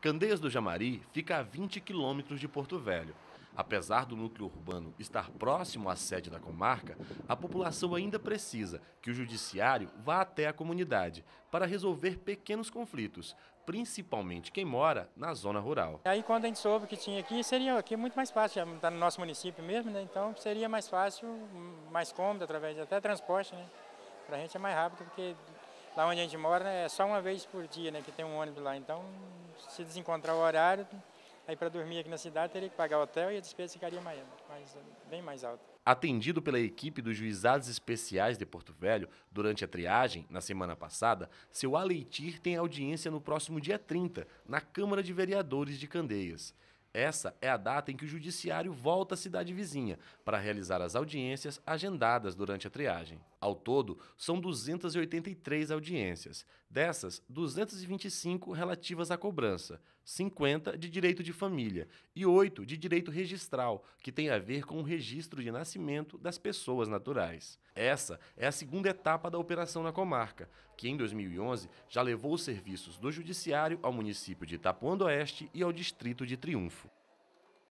Candeias do Jamari fica a 20 quilômetros de Porto Velho. Apesar do núcleo urbano estar próximo à sede da comarca, a população ainda precisa que o judiciário vá até a comunidade para resolver pequenos conflitos, principalmente quem mora na zona rural. Aí quando a gente soube que tinha aqui, seria aqui muito mais fácil, já está no nosso município mesmo, né? então seria mais fácil, mais cômodo, através de até transporte, né? para a gente é mais rápido, porque lá onde a gente mora né, é só uma vez por dia né, que tem um ônibus lá. Então, se desencontrar o horário, aí para dormir aqui na cidade teria que pagar hotel e a despesa ficaria mais, mais, bem mais alta. Atendido pela equipe dos Juizados Especiais de Porto Velho durante a triagem, na semana passada, seu Aleitir tem audiência no próximo dia 30, na Câmara de Vereadores de Candeias. Essa é a data em que o Judiciário volta à cidade vizinha para realizar as audiências agendadas durante a triagem. Ao todo, são 283 audiências. Dessas, 225 relativas à cobrança, 50 de direito de família e 8 de direito registral, que tem a ver com o registro de nascimento das pessoas naturais. Essa é a segunda etapa da operação na comarca, que em 2011 já levou os serviços do Judiciário ao município de Itapuã do Oeste e ao Distrito de Triunfo.